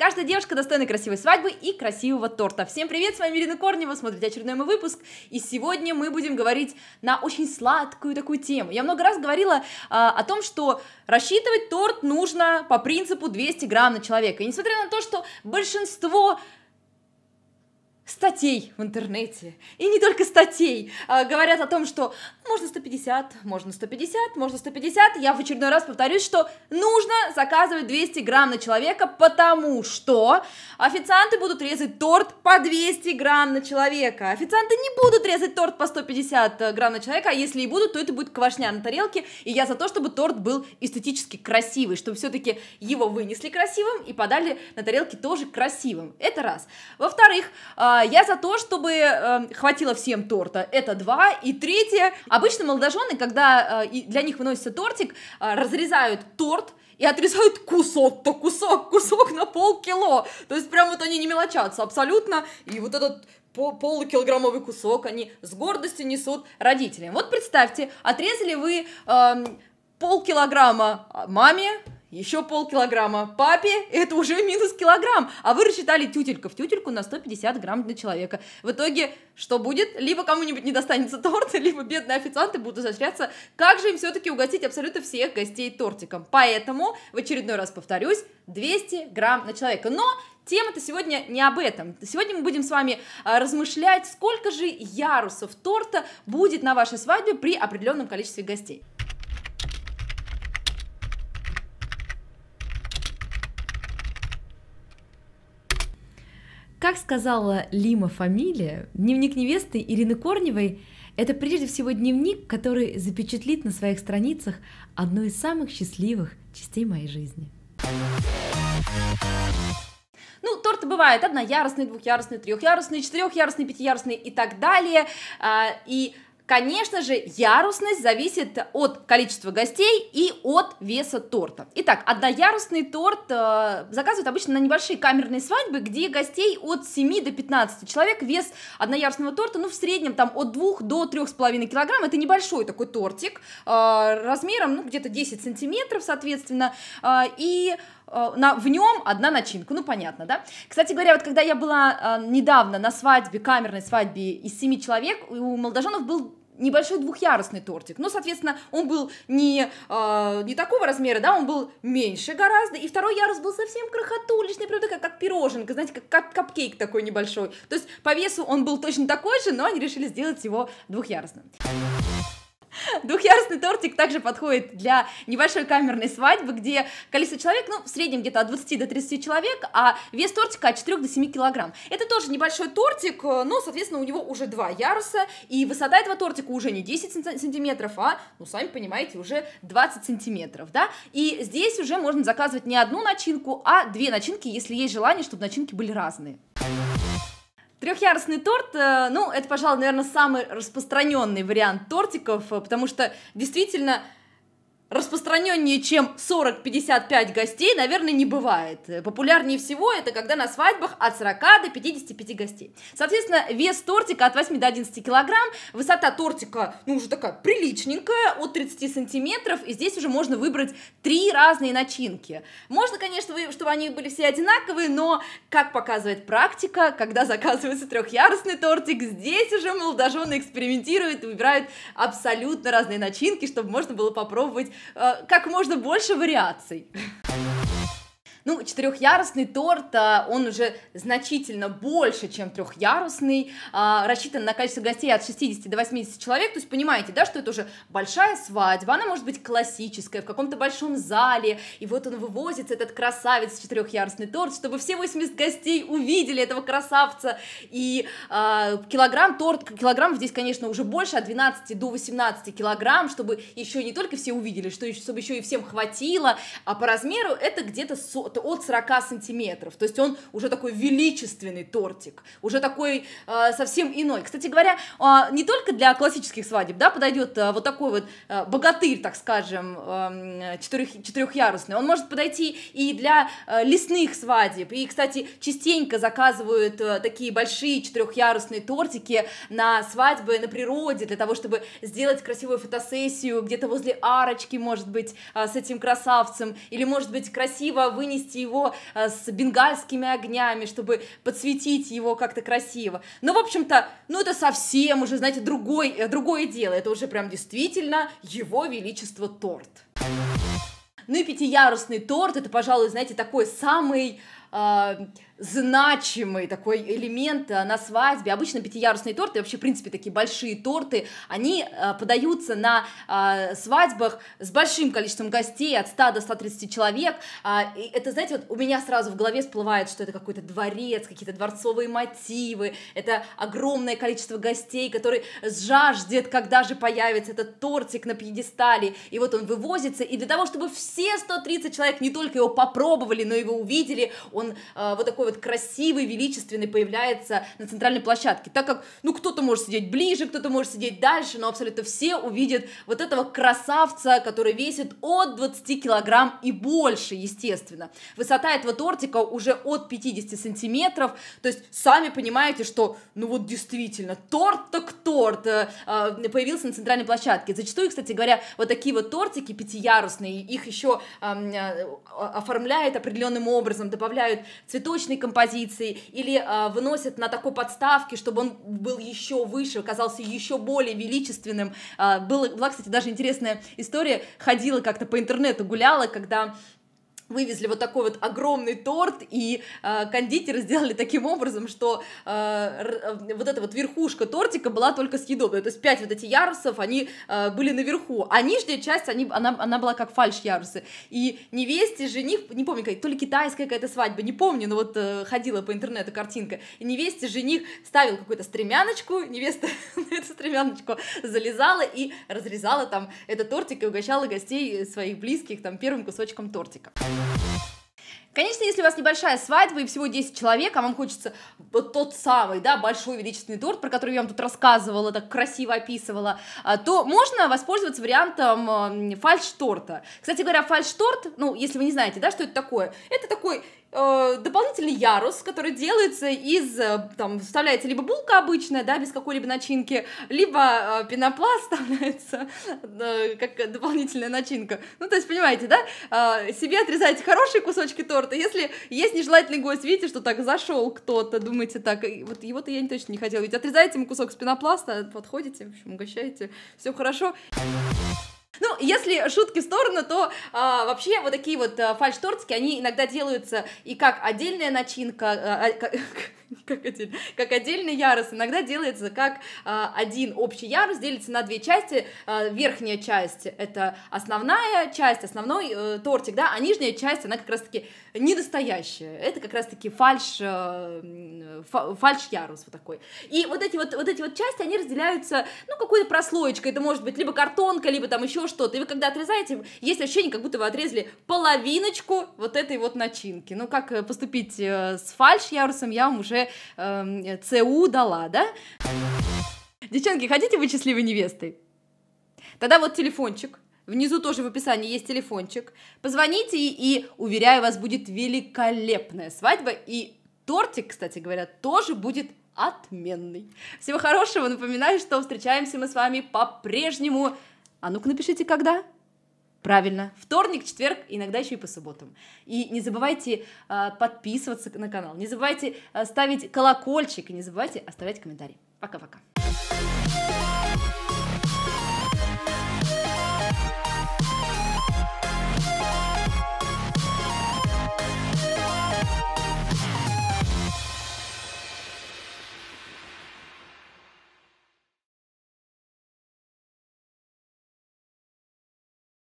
Каждая девушка достойна красивой свадьбы и красивого торта. Всем привет, с вами Ирина Корнева, смотрите очередной мой выпуск. И сегодня мы будем говорить на очень сладкую такую тему. Я много раз говорила а, о том, что рассчитывать торт нужно по принципу 200 грамм на человека. И несмотря на то, что большинство статей в интернете, и не только статей, а, говорят о том, что можно 150, можно 150, можно 150, я в очередной раз повторюсь, что нужно заказывать 200 грамм на человека, потому что официанты будут резать торт по 200 грамм на человека, официанты не будут резать торт по 150 э, грамм на человека, а если и будут, то это будет квашня на тарелке, и я за то, чтобы торт был эстетически красивый, чтобы все-таки его вынесли красивым и подали на тарелке тоже красивым, это раз. Во-вторых, а, я я за то, чтобы э, хватило всем торта. Это два. И третье. Обычно молодожены, когда э, для них выносится тортик, э, разрезают торт, и отрезают кусок, то кусок, кусок на полкило. То есть прям вот они не мелочатся абсолютно. И вот этот полукилограммовый кусок они с гордостью несут родителям. Вот представьте, отрезали вы э, полкилограмма маме, еще полкилограмма. Папе это уже минус килограмм. А вы рассчитали тютелька в тютельку на 150 грамм для человека. В итоге что будет? Либо кому-нибудь не достанется торт, либо бедные официанты будут изощряться. Как же им все-таки угостить абсолютно всех гостей тортиком? Поэтому, в очередной раз повторюсь, 200 грамм на человека. Но тема-то сегодня не об этом. Сегодня мы будем с вами а, размышлять, сколько же ярусов торта будет на вашей свадьбе при определенном количестве гостей. Как сказала Лима Фамилия, дневник невесты Ирины Корневой – это прежде всего дневник, который запечатлит на своих страницах одну из самых счастливых частей моей жизни. Ну, торты бывают одноярусные, двухъярусные, трехъярусные, четырехъярусные, пятиярусные и так далее. А, и Конечно же, ярусность зависит от количества гостей и от веса торта. Итак, одноярусный торт э, заказывают обычно на небольшие камерные свадьбы, где гостей от 7 до 15 человек. Вес одноярусного торта, ну, в среднем там от 2 до 3,5 килограмм. Это небольшой такой тортик э, размером, ну, где-то 10 сантиметров, соответственно. Э, и э, на, в нем одна начинка, ну понятно, да? Кстати говоря, вот когда я была э, недавно на свадьбе, камерной свадьбе из семи человек, у молодоженов был небольшой двухъярусный тортик. Но, ну, соответственно, он был не, э, не такого размера, да, он был меньше гораздо, и второй ярус был совсем крохотуличный, прям как как пироженка, знаете, как как капкейк такой небольшой. То есть по весу он был точно такой же, но они решили сделать его двухъярусным. Двухъярусный тортик также подходит для небольшой камерной свадьбы, где количество человек, ну, в среднем где-то от 20 до 30 человек, а вес тортика от 4 до 7 килограмм. Это тоже небольшой тортик, э, но, соответственно, у него уже два яруса, и высота этого тортика уже не 10 сантиметров, а, ну, сами понимаете, уже 20 сантиметров, да? И здесь уже можно заказывать не одну начинку, а две начинки, если есть желание, чтобы начинки были разные. Трехъярусный торт, э, ну, это, пожалуй, наверное, самый распространенный вариант тортиков, э, потому что действительно распространеннее, чем 40-55 гостей, наверное, не бывает. Популярнее всего это когда на свадьбах от 40 до 55 гостей. Соответственно, вес тортика от 8 до 11 килограмм, высота тортика, ну, уже такая приличненькая, от 30 сантиметров, и здесь уже можно выбрать три разные начинки. Можно, конечно, чтобы они были все одинаковые, но, как показывает практика, когда заказывается трехъярусный тортик, здесь уже молодожены экспериментируют и выбирают абсолютно разные начинки, чтобы можно было попробовать Э, как можно больше вариаций. Ну, четырехярусный торт, а, он уже значительно больше, чем трехярусный, а, рассчитан на количество гостей от 60 до 80 человек, то есть понимаете, да, что это уже большая свадьба, она может быть классическая, в каком-то большом зале, и вот он вывозит этот красавец, четырехярусный торт, чтобы все 80 гостей увидели этого красавца, и э, килограмм торт, килограмм здесь, конечно, уже больше, от 12 до 18 килограмм, чтобы еще не только все увидели, что чтобы еще и всем хватило, а по размеру это где-то со от 40 сантиметров. То есть он уже такой величественный тортик, уже такой э, совсем иной. Кстати говоря, э, не только для классических свадеб, да, подойдет э, вот такой вот э, богатырь, так скажем, э, эм, четырех, четырехъярусный. Он может подойти и для э, лесных свадеб. И, кстати, частенько заказывают э, такие большие четырехъярусные тортики на свадьбы на природе, для того, чтобы сделать красивую фотосессию где-то возле арочки, может быть, э, с этим красавцем, или, может быть, красиво вынести вывести его э, с бенгальскими огнями, чтобы подсветить его как-то красиво. Но, ну, в общем-то, ну это совсем уже, знаете, другой, э, другое дело. Это уже прям действительно его величество торт. Ну и пятиярусный торт, это, пожалуй, знаете, такой самый а, значимый такой элемент э, на свадьбе. Обычно пятиярусные торты, вообще, в принципе, такие большие торты, они э, подаются на а, свадьбах с большим количеством гостей, от 100 до 130 человек. А, и это, знаете, вот у меня сразу в голове всплывает, что это какой-то дворец, какие-то дворцовые мотивы, это огромное количество гостей, которые жаждет, когда же появится этот тортик на пьедестале, и вот он вывозится, и для того, чтобы все 130 человек не только его попробовали, но и его увидели, он э, вот такой вот красивый, величественный появляется на центральной площадке, так как, ну, кто-то может сидеть ближе, кто-то может сидеть дальше, но абсолютно все увидят вот этого красавца, который весит от 20 килограмм и больше, естественно. Высота этого тортика уже от 50 сантиметров, то есть сами понимаете, что, ну вот действительно, торт так торт э, э, появился на центральной площадке. Зачастую, кстати говоря, вот такие вот тортики пятиярусные, их еще эм, э, оформляют определенным образом, добавляют украшают цветочной композицией или э, выносят на такой подставке, чтобы он был еще выше, казался еще более величественным. Э, было, была, кстати, даже интересная история, ходила как-то по интернету, гуляла, когда вывезли вот такой вот огромный торт, и э, кондитеры сделали таким образом, что э, э, вот эта вот верхушка тортика была только съедобная, то есть пять вот этих ярусов, они э, были наверху, а нижняя часть, они, она, она была как фальш-ярусы, и невесте, жених, не помню, то ли китайская какая-то свадьба, не помню, но вот э, ходила по интернету картинка, и невесте жених ставил какую-то стремяночку, невеста на эту стремяночку залезала и разрезала там этот тортик и угощала гостей своих близких там первым кусочком тортика. Конечно, если у вас небольшая свадьба и всего 10 человек, а вам хочется вот тот самый, да, большой величественный торт, про который я вам тут рассказывала, так красиво описывала, а, то можно воспользоваться вариантом фальш-торта. Кстати говоря, фальш-торт, ну, если вы не знаете, да, что это такое, это такой Э, дополнительный ярус, который делается из, э, там, вставляется либо булка обычная, да, без какой-либо начинки, либо э, пенопласт вставляется э, как дополнительная начинка. Ну, то есть, понимаете, да, э, себе отрезаете хорошие кусочки торта, если есть нежелательный гость, видите, что так зашел кто-то, думаете так, вот его-то я не точно не хотела, ведь отрезаете ему кусок с пенопласта, подходите, в общем, угощаете, все хорошо. Thank ну, если шутки в сторону, то а, вообще вот такие вот а, э, фальш-тортики, они иногда делаются и как отдельная начинка, э, а, а, как, отдельно, как отдельный ярус. Иногда делается как э, один общий ярус, делится на две части. Э, верхняя часть — это основная часть, основной э, тортик, да, а нижняя часть, она как раз-таки недостоящая. Это как раз-таки фальш, э, фальш-ярус вот такой. И вот эти вот, вот эти вот части, они разделяются, ну, какой-то прослоечкой. Это может быть либо картонка, либо там еще что-то. И вы когда отрезаете, есть ощущение, как будто вы отрезали половиночку вот этой вот начинки. Ну, как э, поступить э, с фальш-ярусом, я вам уже уже э, ЦУ дала, да? Девчонки, хотите вы счастливой невестой? Тогда вот телефончик. Внизу тоже в описании есть телефончик. Позвоните, и, и уверяю вас, будет великолепная свадьба. И тортик, кстати говоря, тоже будет отменный. Всего хорошего. Напоминаю, что встречаемся мы с вами по-прежнему. А ну-ка напишите, когда. Правильно. Вторник, четверг, иногда еще и по субботам. И не забывайте э, подписываться на канал, не забывайте э, ставить колокольчик и не забывайте оставлять комментарии. Пока-пока.